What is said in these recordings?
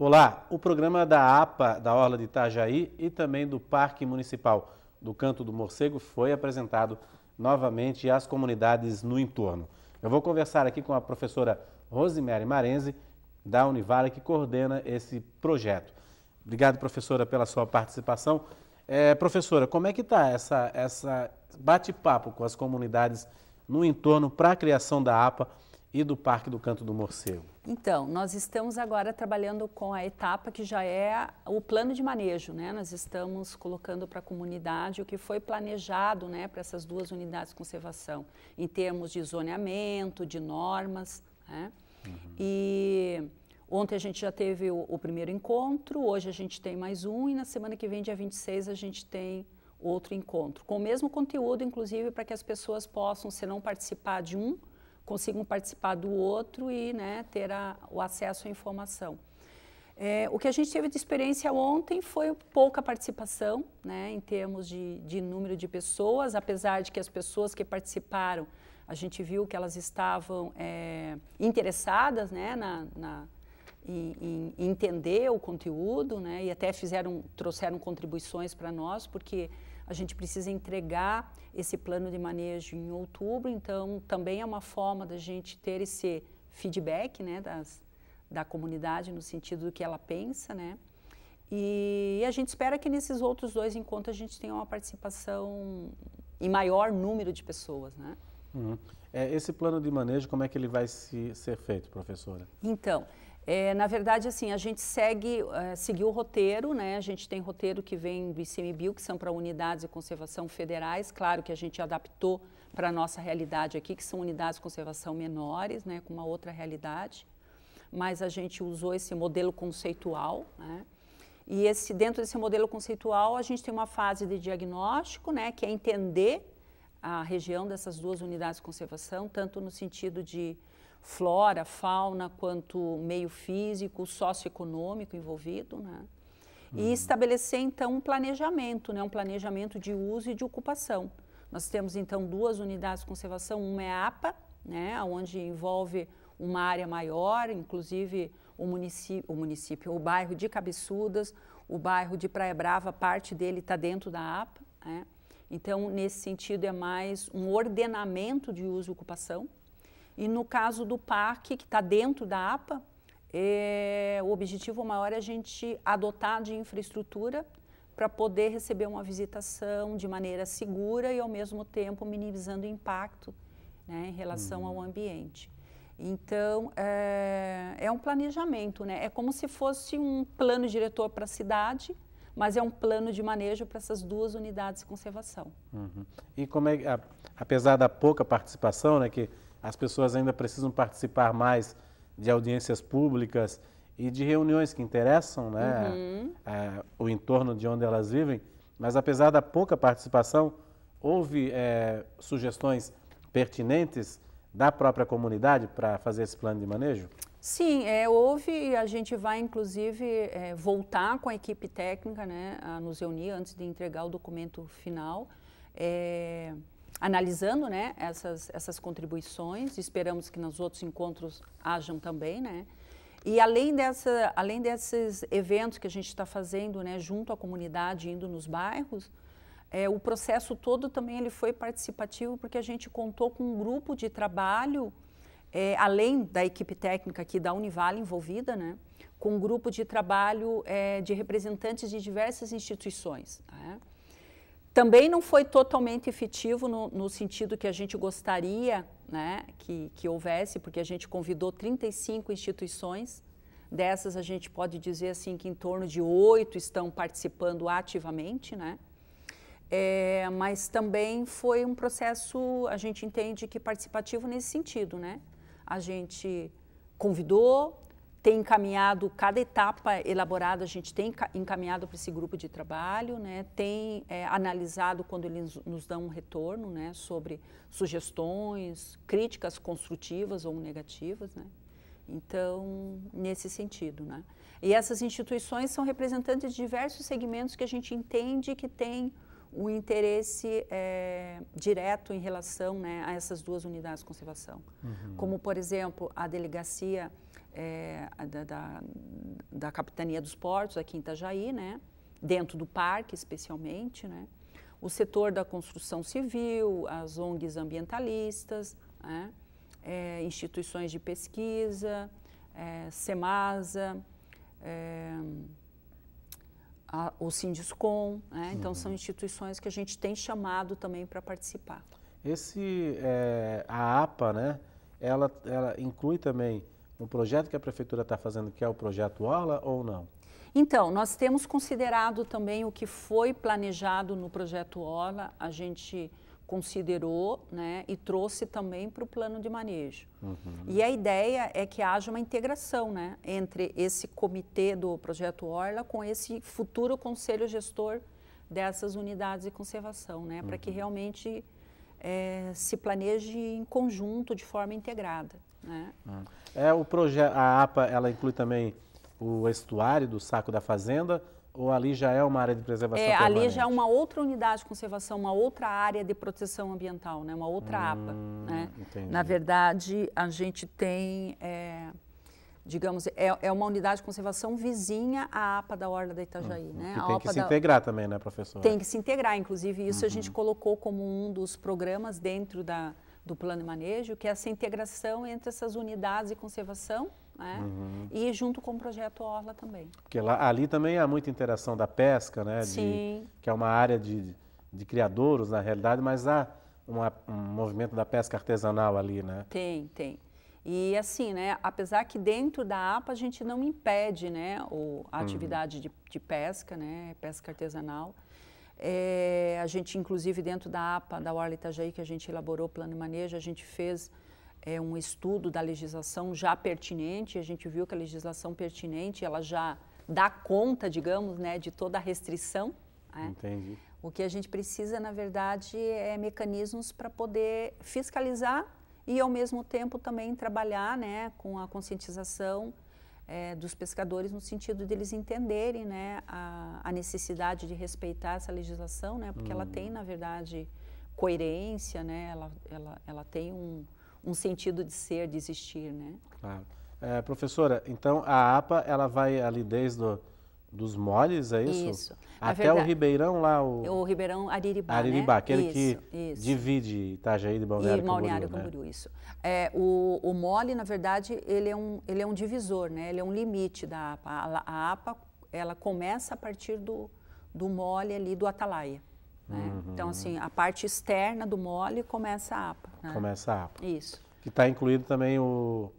Olá, o programa da APA da Orla de Itajaí e também do Parque Municipal do Canto do Morcego foi apresentado novamente às comunidades no entorno. Eu vou conversar aqui com a professora Rosemary Marenzi, da Univale, que coordena esse projeto. Obrigado, professora, pela sua participação. É, professora, como é que está essa, essa bate-papo com as comunidades no entorno para a criação da APA? e do Parque do Canto do Morcego? Então, nós estamos agora trabalhando com a etapa que já é o plano de manejo, né? Nós estamos colocando para a comunidade o que foi planejado, né, para essas duas unidades de conservação, em termos de zoneamento, de normas, né? Uhum. E ontem a gente já teve o, o primeiro encontro, hoje a gente tem mais um e na semana que vem, dia 26, a gente tem outro encontro, com o mesmo conteúdo, inclusive, para que as pessoas possam, se não participar de um, consigam participar do outro e né, ter a, o acesso à informação. É, o que a gente teve de experiência ontem foi pouca participação, né, em termos de, de número de pessoas, apesar de que as pessoas que participaram, a gente viu que elas estavam é, interessadas né, na, na em, em, entender o conteúdo né, e até fizeram, trouxeram contribuições para nós, porque a gente precisa entregar esse plano de manejo em outubro, então também é uma forma da gente ter esse feedback né, das, da comunidade no sentido do que ela pensa, né? E a gente espera que nesses outros dois encontros a gente tenha uma participação em maior número de pessoas, né? Uhum. É, esse plano de manejo, como é que ele vai se, ser feito, professora? Então, é, na verdade, assim, a gente segue, uh, seguiu o roteiro, né? A gente tem roteiro que vem do ICMBio, que são para unidades de conservação federais. Claro que a gente adaptou para a nossa realidade aqui, que são unidades de conservação menores, né? Com uma outra realidade. Mas a gente usou esse modelo conceitual, né? E esse, dentro desse modelo conceitual, a gente tem uma fase de diagnóstico, né? Que é entender a região dessas duas unidades de conservação, tanto no sentido de flora, fauna, quanto meio físico, socioeconômico envolvido, né? Uhum. E estabelecer então um planejamento, né? Um planejamento de uso e de ocupação. Nós temos então duas unidades de conservação, uma é a APA, né, onde envolve uma área maior, inclusive o município, o município, o bairro de Cabeçudas, o bairro de Praia Brava, parte dele está dentro da APA. Né? Então, nesse sentido, é mais um ordenamento de uso e ocupação, e no caso do parque, que está dentro da APA, é, o objetivo maior é a gente adotar de infraestrutura para poder receber uma visitação de maneira segura e, ao mesmo tempo, minimizando o impacto né, em relação ao uhum. ambiente. Então, é, é, um planejamento, né? É como se fosse um plano diretor para a cidade, mas é um plano de manejo para essas duas unidades de conservação. Uhum. E como é, a, apesar da pouca participação, né, que as pessoas ainda precisam participar mais de audiências públicas e de reuniões que interessam né, uhum. é, o entorno de onde elas vivem. Mas apesar da pouca participação, houve é, sugestões pertinentes da própria comunidade para fazer esse plano de manejo? Sim, é, houve e a gente vai, inclusive, é, voltar com a equipe técnica né, a nos reunir antes de entregar o documento final. É, analisando né, essas, essas contribuições, esperamos que nos outros encontros hajam também, né? E além, dessa, além desses eventos que a gente está fazendo né, junto à comunidade, indo nos bairros, é, o processo todo também ele foi participativo porque a gente contou com um grupo de trabalho, é, além da equipe técnica aqui da Univale envolvida, né, com um grupo de trabalho é, de representantes de diversas instituições. Né? Também não foi totalmente efetivo no, no sentido que a gente gostaria né, que, que houvesse, porque a gente convidou 35 instituições. Dessas, a gente pode dizer assim que em torno de oito estão participando ativamente, né? É, mas também foi um processo, a gente entende que participativo nesse sentido, né? A gente convidou, tem encaminhado cada etapa elaborada, a gente tem encaminhado para esse grupo de trabalho, né? tem é, analisado quando eles nos dão um retorno né? sobre sugestões, críticas construtivas ou negativas. Né? Então, nesse sentido. Né? E essas instituições são representantes de diversos segmentos que a gente entende que tem um interesse é, direto em relação né, a essas duas unidades de conservação. Uhum. Como, por exemplo, a delegacia é, da, da, da, Capitania dos Portos, aqui em Itajaí, né? dentro do parque especialmente, né? o setor da construção civil, as ONGs ambientalistas, né? é, instituições de pesquisa, é, Semasa, é, a, o Sindiscom, né? então uhum. são instituições que a gente tem chamado também para participar. Esse, é, a APA, né, ela, ela inclui também o projeto que a prefeitura está fazendo, que é o projeto Orla ou não? Então, nós temos considerado também o que foi planejado no projeto Orla, a gente considerou né, e trouxe também para o plano de manejo. Uhum. E a ideia é que haja uma integração né, entre esse comitê do projeto Orla com esse futuro conselho gestor dessas unidades de conservação, né, uhum. para que realmente é, se planeje em conjunto, de forma integrada. Né? É o projeto. A APA ela inclui também o estuário do saco da fazenda ou ali já é uma área de preservação? É, permanente? ali já é uma outra unidade de conservação, uma outra área de proteção ambiental, né? Uma outra hum, APA. né? Entendi. Na verdade, a gente tem é digamos, é, é uma unidade de conservação vizinha à APA da Orla da Itajaí. Uhum. Né? Que tem que se da... integrar também, né, professor? Tem que se integrar, inclusive isso uhum. a gente uhum. colocou como um dos programas dentro da, do plano de manejo, que é essa integração entre essas unidades de conservação né? Uhum. e junto com o projeto Orla também. Porque lá, ali também há muita interação da pesca, né? Sim. De, que é uma área de, de criadouros, na realidade, mas há uma, um movimento da pesca artesanal ali, né? Tem, tem. E assim, né, apesar que dentro da APA a gente não impede né, o, a uhum. atividade de, de pesca, né, pesca artesanal, é, a gente, inclusive, dentro da APA, da Orla Itajaí, que a gente elaborou o plano de manejo, a gente fez é, um estudo da legislação já pertinente, a gente viu que a legislação pertinente, ela já dá conta, digamos, né, de toda a restrição. Né? Entendi. O que a gente precisa, na verdade, é mecanismos para poder fiscalizar e, ao mesmo tempo, também trabalhar né, com a conscientização é, dos pescadores no sentido deles entenderem né, a, a necessidade de respeitar essa legislação, né, porque ela uhum. tem, na verdade, coerência, né, ela, ela, ela tem um, um sentido de ser, de existir. Né? Claro. É, professora, então a APA ela vai ali desde do, dos moles, é isso? Isso. É Até verdade. o Ribeirão lá, o... O Ribeirão Ariribá, Ariribá, né? aquele isso, que isso. divide Itajaí de Balneário e Balneário Camboriú, né? Camboriú né? isso. É, o, o mole, na verdade, ele é, um, ele é um divisor, né? Ele é um limite da APA. A, a APA, ela começa a partir do, do mole ali do Atalaia. Né? Uhum. Então, assim, a parte externa do mole começa a APA. Né? Começa a APA. Isso. Que está incluído também o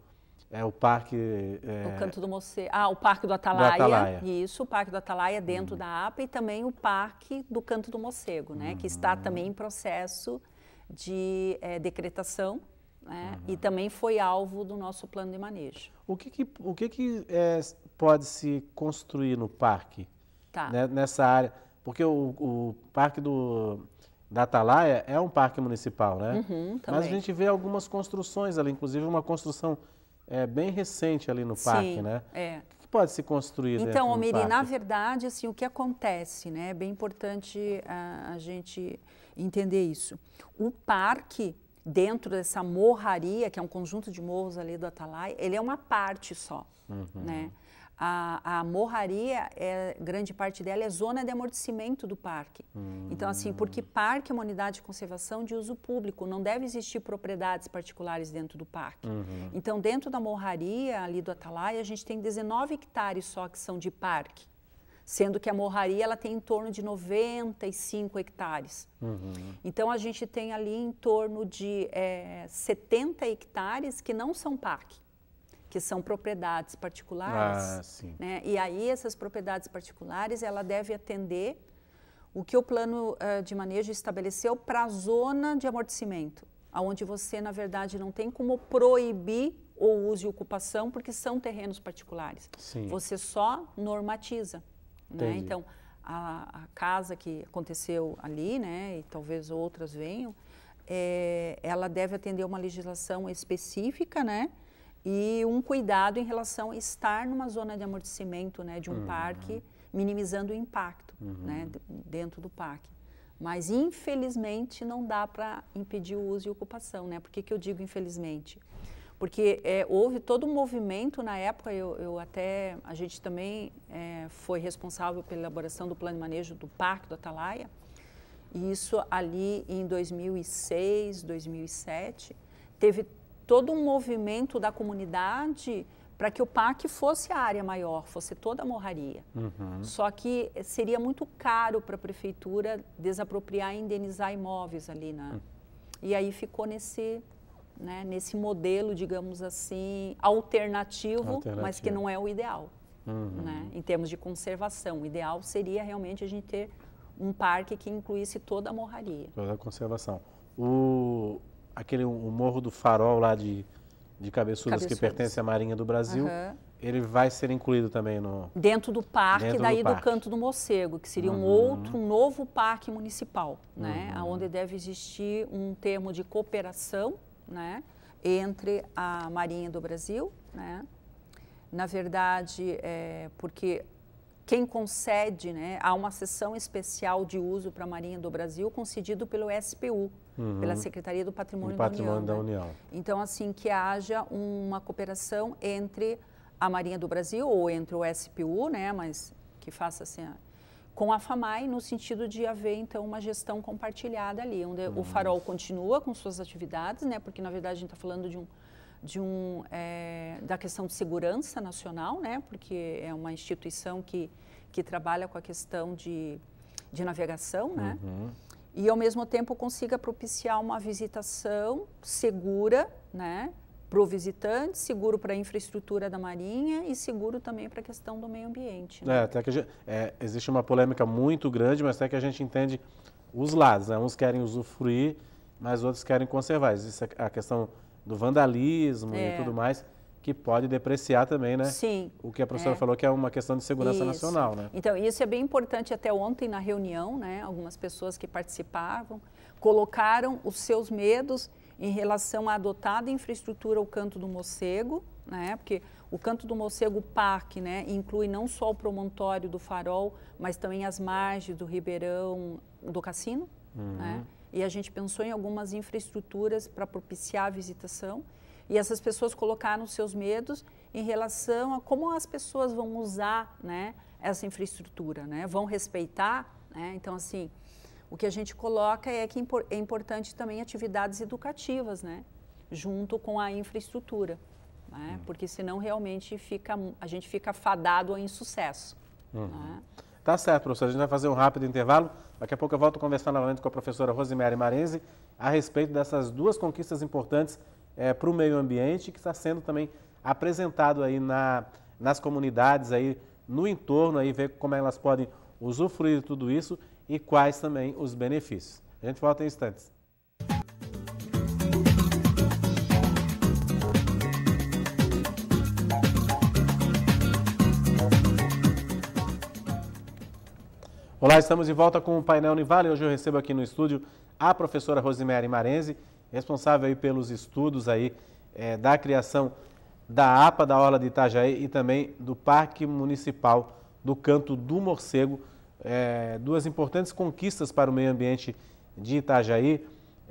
é o parque. É... O Canto do Mocê. Ah, o Parque do Atalaia. Do Atalaia. Isso, o Parque do Atalaia dentro hum. da APA e também o Parque do Canto do Mocego, né? Uhum. Que está também em processo de é, decretação né? Uhum. e também foi alvo do nosso plano de manejo. O que, que o que, que é, pode se construir no parque? Tá. Né? Nessa área. Porque o, o Parque do da Atalaia é um parque municipal, né? Uhum, Mas a gente vê algumas construções ali, inclusive uma construção é, bem recente ali no parque, Sim, né? É. O que pode se construir então, dentro Omiri, na verdade, assim, o que acontece, né? É bem importante a, ah, a gente entender isso. O parque dentro dessa morraria, que é um conjunto de morros ali do Atalai, ele é uma parte só, uhum. né? a, a morraria, é, grande parte dela é zona de amortecimento do parque. Hum. Então, assim, porque parque é uma unidade de conservação de uso público, não deve existir propriedades particulares dentro do parque. Uhum. Então, dentro da morraria ali do Atalaia, a gente tem 19 hectares só que são de parque sendo que a morraria ela tem em torno de 95 hectares. Uhum. Então a gente tem ali em torno de é, eh, 70 hectares que não são parque que são propriedades particulares. Ah, sim. Né? E aí essas propriedades particulares ela deve atender o que o plano uh, de manejo estabeleceu para a zona de amortecimento, aonde você na verdade não tem como proibir ou uso e ocupação porque são terrenos particulares. Sim. Você só normatiza, né? Então a, a, casa que aconteceu ali, né? E talvez outras venham. É, ela deve atender uma legislação específica, né? e um cuidado em relação a estar numa zona de amortecimento né, de um uhum. parque, minimizando o impacto uhum. né, dentro do parque. Mas, infelizmente, não dá para impedir o uso e ocupação. Né? Por que, que eu digo infelizmente? Porque é, houve todo um movimento na época, eu, eu até, a gente também é, foi responsável pela elaboração do plano de manejo do parque do Atalaia, e isso ali em 2006, 2007, teve todo um movimento da comunidade para que o parque fosse a área maior, fosse toda a morraria. Uhum. Só que seria muito caro para a prefeitura desapropriar e indenizar imóveis ali na. Né? Uhum. E aí ficou nesse, né, nesse modelo, digamos assim, alternativo, alternativo, mas que não é o ideal. Uhum. Né, em termos de conservação, o ideal seria realmente a gente ter um parque que incluísse toda a morraria. Toda a conservação. O, aquele o Morro do Farol lá de, de Cabeçudas, que pertence à Marinha do Brasil, uhum. ele vai ser incluído também no... Dentro do parque, dentro daí do, parque. do, Canto do Morcego, que seria uhum. um outro, um novo parque municipal, né? Uhum. Onde deve existir um termo de cooperação, né? Entre a Marinha do Brasil, né? Na verdade, é, porque quem concede né, a uma sessão especial de uso para a Marinha do Brasil, concedido pelo SPU, uhum. pela Secretaria do Patrimônio, Patrimônio da, União, da né? União. Então, assim, que haja uma cooperação entre a Marinha do Brasil ou entre o SPU, né, mas que faça assim, com a FAMAI, no sentido de haver, então, uma gestão compartilhada ali, onde uhum. o farol continua com suas atividades, né, porque, na verdade, a gente está falando de um de um, é, da questão de segurança nacional, né, porque é uma instituição que, que trabalha com a questão de, de navegação, né, uhum. e ao mesmo tempo consiga propiciar uma visitação segura, né, para o visitante, seguro para a infraestrutura da Marinha e seguro também para a questão do meio ambiente. Né? É, até que gente, é, existe uma polêmica muito grande, mas até que a gente entende os lados. Né? Uns querem usufruir, mas outros querem conservar. Existe a questão do vandalismo é. e tudo mais, que pode depreciar também, né? Sim. O que a professora é. falou que é uma questão de segurança isso. nacional, né? Então, isso é bem importante. Até ontem na reunião, né, algumas pessoas que participavam colocaram os seus medos em relação à adotada infraestrutura ao Canto do Morcego, né? Porque o Canto do Morcego Parque, né, inclui não só o promontório do Farol, mas também as margens do Ribeirão do Cassino, uhum. né? E a gente pensou em algumas infraestruturas para propiciar a visitação. E essas pessoas colocaram seus medos em relação a como as pessoas vão usar né, essa infraestrutura, né? vão respeitar. Né? Então, assim, o que a gente coloca é que é, é importante também atividades educativas, né? junto com a infraestrutura. Né? Hum. Porque senão realmente fica, a gente fica fadado ao insucesso. Uhum. Né? Tá certo, professor. A gente vai fazer um rápido intervalo. Daqui a pouco eu volto a conversar novamente com a professora Rosemary Marenzi a respeito dessas duas conquistas importantes é, para o meio ambiente que está sendo também apresentado aí na, nas comunidades aí no entorno aí ver como elas podem usufruir de tudo isso e quais também os benefícios. A gente volta em instantes. Olá, estamos de volta com o painel Univale. Hoje eu recebo aqui no estúdio a professora Rosemary Marenzi, responsável aí pelos estudos aí é, da criação da APA da Orla de Itajaí e também do Parque Municipal do Canto do Morcego. É, duas importantes conquistas para o meio ambiente de Itajaí,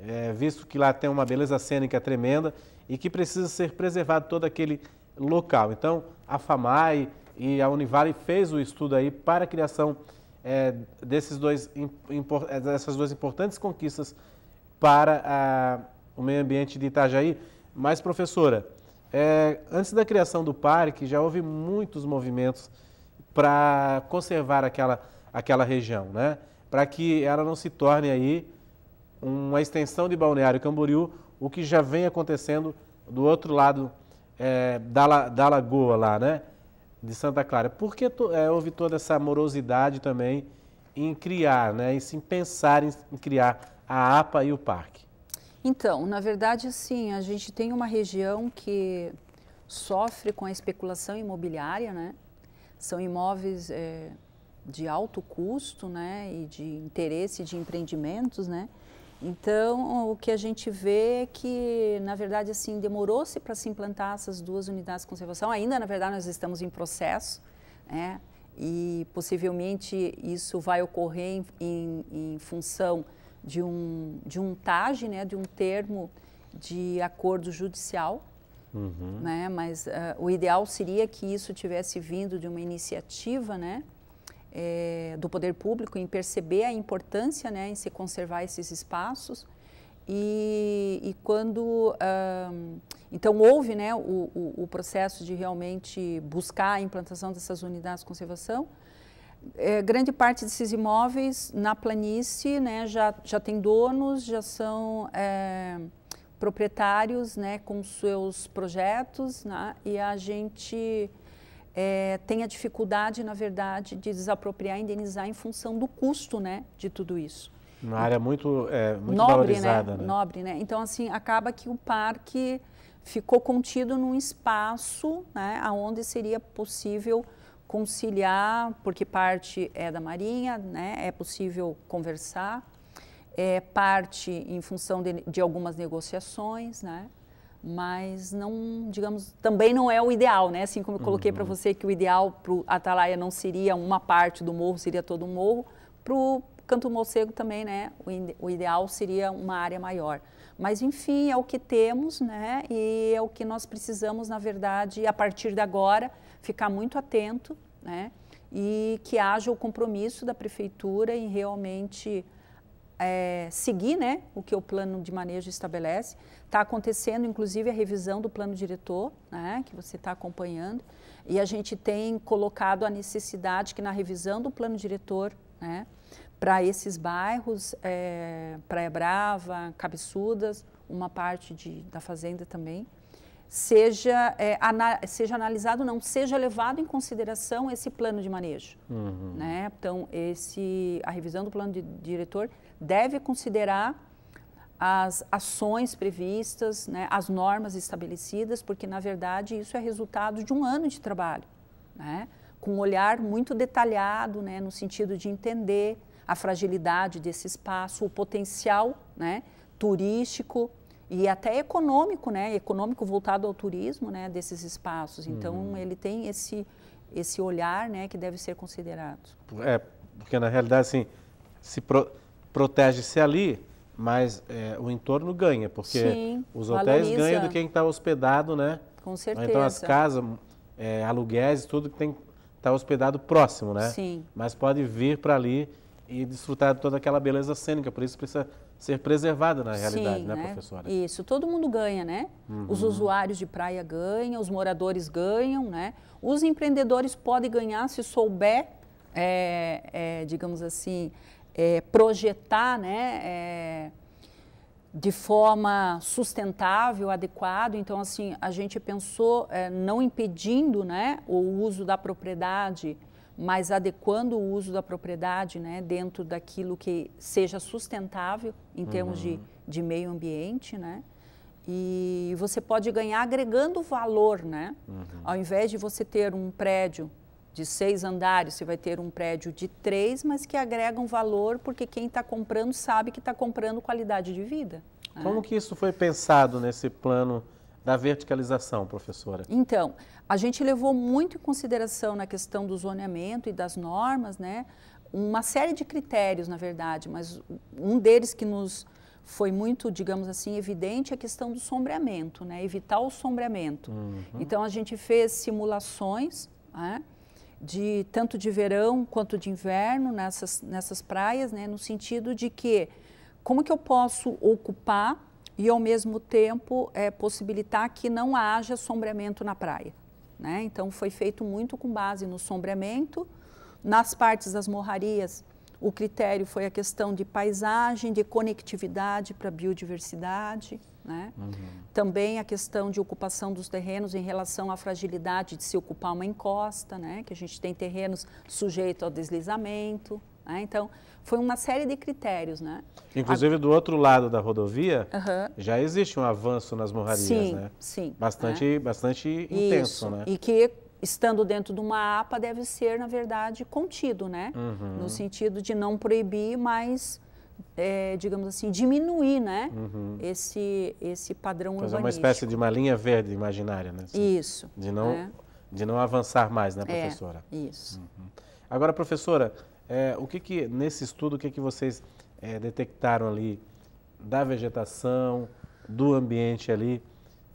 é, visto que lá tem uma beleza cênica tremenda e que precisa ser preservado todo aquele local. Então, a FAMAI e a Univale fez o estudo aí para a criação é, desses dois, é, dessas duas importantes conquistas para a, o meio ambiente de Itajaí. Mas, professora, é, antes da criação do parque, já houve muitos movimentos para conservar aquela, aquela região, né? para que ela não se torne aí uma extensão de Balneário Camboriú, o que já vem acontecendo do outro lado é, da, da lagoa lá, né? de Santa Clara. Por que é, houve toda essa morosidade também em criar, né, em se pensar em, em criar a APA e o parque? Então, na verdade, sim, a gente tem uma região que sofre com a especulação imobiliária, né? São imóveis é, de alto custo, né? E de interesse de empreendimentos, né? Então, o que a gente vê é que, na verdade, assim, demorou-se para se implantar essas duas unidades de conservação. Ainda, na verdade, nós estamos em processo, né? E possivelmente isso vai ocorrer em, em, em função de um, de um TAG, né? De um termo de acordo judicial, uhum. né? Mas uh, o ideal seria que isso tivesse vindo de uma iniciativa, né? é, do poder público em perceber a importância né, em se conservar esses espaços. E, e quando. então, houve né, o, o, o, processo de realmente buscar a implantação dessas unidades de conservação. É, grande parte desses imóveis na planície né, já, já tem donos, já são é, proprietários né, com seus projetos, né, e a gente é, tem a dificuldade, na verdade, de desapropriar e indenizar em função do custo né, de tudo isso. Uma área muito, é, muito Nobre, né, valorizada. Né? Né? Nobre, né? Então, assim, acaba que o parque ficou contido num espaço né, onde seria possível conciliar, porque parte é da Marinha, né, é possível conversar, é parte em função de, de algumas negociações, né? mas não, digamos, também não é o ideal, né? Assim como eu coloquei uhum. para você que o ideal para o Atalaia não seria uma parte do morro, seria todo o um morro, para o Canto Morcego também, né? O, ideal seria uma área maior. Mas, enfim, é o que temos, né? E é o que nós precisamos, na verdade, a partir de agora, ficar muito atento, né? E que haja o compromisso da Prefeitura em realmente é, seguir, né? O que o plano de manejo estabelece, Está acontecendo, inclusive, a revisão do plano diretor, né, que você está acompanhando, e a gente tem colocado a necessidade que na revisão do plano diretor, né, para esses bairros, é, Praia Brava, Cabeçudas, uma parte de, da fazenda também, seja, é, ana, seja analisado, não, seja levado em consideração esse plano de manejo. Uhum. Né? Então, esse, a revisão do plano de, diretor deve considerar as ações previstas, né, as normas estabelecidas, porque, na verdade, isso é resultado de um ano de trabalho, né, com um olhar muito detalhado, né, no sentido de entender a fragilidade desse espaço, o potencial né, turístico e até econômico, né, econômico voltado ao turismo né, desses espaços. Então, uhum. ele tem esse, esse olhar né, que deve ser considerado. É, porque, na realidade, assim, se pro, protege-se ali mas é, o entorno ganha, porque Sim, os hotéis valoriza. ganham do quem está hospedado, né? Com então certeza. Então as casas, é, aluguéis, tudo que tem que tá estar hospedado próximo, né? Sim. Mas pode vir para ali e desfrutar de toda aquela beleza cênica, por isso precisa ser preservada na realidade, Sim, né, né, professora? Isso, todo mundo ganha, né? Uhum. Os usuários de praia ganham, os moradores ganham, né? Os empreendedores podem ganhar se souber, é, é digamos assim, é, projetar né, é, de forma sustentável, adequada. Então, assim, a gente pensou é, não impedindo né, o uso da propriedade, mas adequando o uso da propriedade né, dentro daquilo que seja sustentável em termos uhum. de, de meio ambiente, né? E você pode ganhar agregando valor, né? Uhum. Ao invés de você ter um prédio de seis andares, você vai ter um prédio de três, mas que agrega um valor, porque quem está comprando sabe que está comprando qualidade de vida. Né? Como que isso foi pensado nesse plano da verticalização, professora? Então, a gente levou muito em consideração na questão do zoneamento e das normas, né? Uma série de critérios, na verdade, mas um deles que nos foi muito, digamos assim, evidente é a questão do sombreamento, né? Evitar o sombreamento. Uhum. Então, a gente fez simulações, né? de tanto de verão quanto de inverno nessas, nessas praias, né, no sentido de que como que eu posso ocupar e ao mesmo tempo é, possibilitar que não haja sombreamento na praia. Né? Então foi feito muito com base no sombreamento, nas partes das morrarias o critério foi a questão de paisagem, de conectividade para a biodiversidade. Né? Uhum. Também a questão de ocupação dos terrenos em relação à fragilidade de se ocupar uma encosta, né? que a gente tem terrenos sujeitos ao deslizamento. Né? Então, foi uma série de critérios. Né? Inclusive, a... do outro lado da rodovia, uhum. já existe um avanço nas morrarias. Sim, né? sim. Bastante, né? bastante intenso. Isso. Né? E que estando dentro de uma APA deve ser, na verdade, contido, né? Uhum. No sentido de não proibir, mas é, digamos assim, diminuir né, uhum. esse, esse padrão então, urbanístico. uma espécie de uma linha verde imaginária, né? Assim, isso. De não, é. de não avançar mais, né, é, professora? É, isso. Uhum. Agora, professora, é, o que que, nesse estudo, o que que vocês é, detectaram ali da vegetação, do ambiente ali,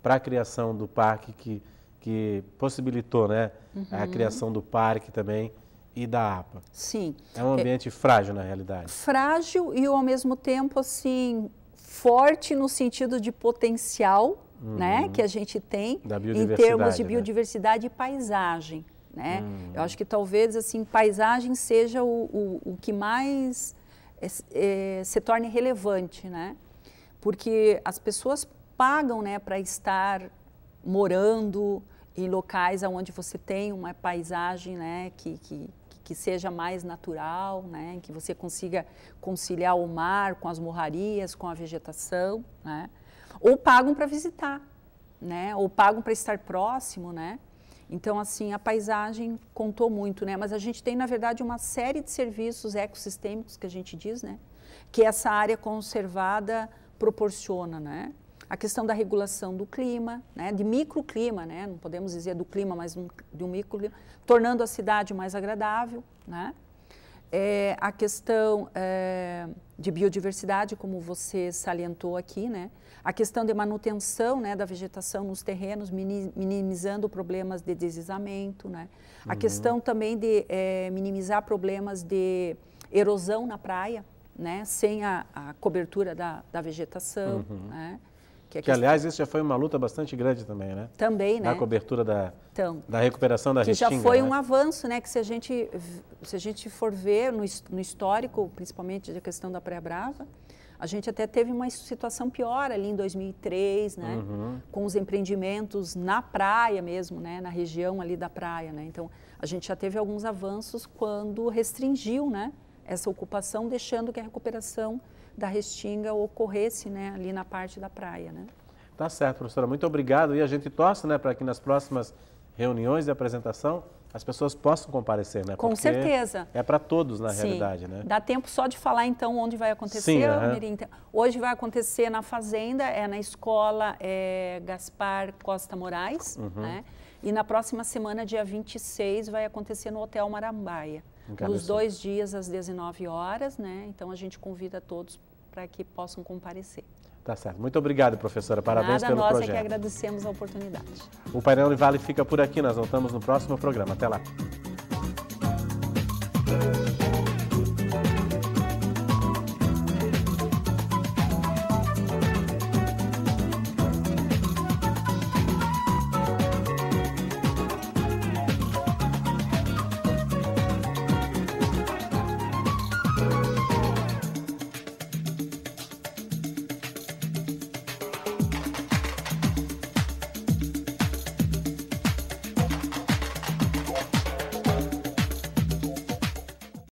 para a criação do parque que, que possibilitou, né, uhum. a criação do parque também, e da APA. Sim. É um ambiente é, frágil, na realidade. Frágil e, ao mesmo tempo, assim, forte no sentido de potencial né, uhum. né, que a gente tem em termos de né? biodiversidade né? e paisagem. Né? Uhum. Eu acho que talvez assim paisagem seja o, o, o que mais é, é, se torne relevante, né? porque as pessoas pagam né, para estar morando em locais onde você tem uma paisagem né, que, que que seja mais natural, né? que você consiga conciliar o mar com as morrarias, com a vegetação, né? ou pagam para visitar, né? ou pagam para estar próximo. Né? Então, assim, a paisagem contou muito, né? mas a gente tem, na verdade, uma série de serviços ecossistêmicos que a gente diz, né? que essa área conservada proporciona, né? a questão da regulação do clima, né, de microclima, né, não podemos dizer do clima, mas um, de um microclima, tornando a cidade mais agradável, né, é, a questão é, de biodiversidade, como você salientou aqui, né, a questão de manutenção né, da vegetação nos terrenos, minimizando problemas de deslizamento, né, a uhum. questão também de é, minimizar problemas de erosão na praia, né, sem a, a cobertura da, da vegetação, uhum. né, que, é que, aliás, isso já foi uma luta bastante grande também, né? Também, né? Na cobertura da, então, da recuperação da que Que já foi né? um avanço, né? Que se a gente, se a gente for ver no, no histórico, principalmente da questão da pré-brava, a gente até teve uma situação pior ali em 2003, né? Uhum. Com os empreendimentos na praia mesmo, né? Na região ali da praia, né? Então, a gente já teve alguns avanços quando restringiu, né? Essa ocupação, deixando que a recuperação da restinga ocorresse né, ali na parte da praia. Né? Tá certo, professora. Muito obrigado. E a gente torce né, para que nas próximas reuniões de apresentação as pessoas possam comparecer, né? Com Porque certeza. É para todos, na Sim. realidade, né? Dá tempo só de falar, então, onde vai acontecer, Sim, uhum. Hoje vai acontecer na Fazenda, é na escola é, Gaspar Costa Moraes, uhum. né? E na próxima semana, dia 26, vai acontecer no Hotel Marambaia nos dois dias às 19 horas, né? Então a gente convida todos para que possam comparecer. Tá certo. Muito obrigado, professora. Parabéns Nada, pelo nós projeto. Nós é que agradecemos a oportunidade. O painel de Vale fica por aqui. Nós voltamos no próximo programa. Até lá.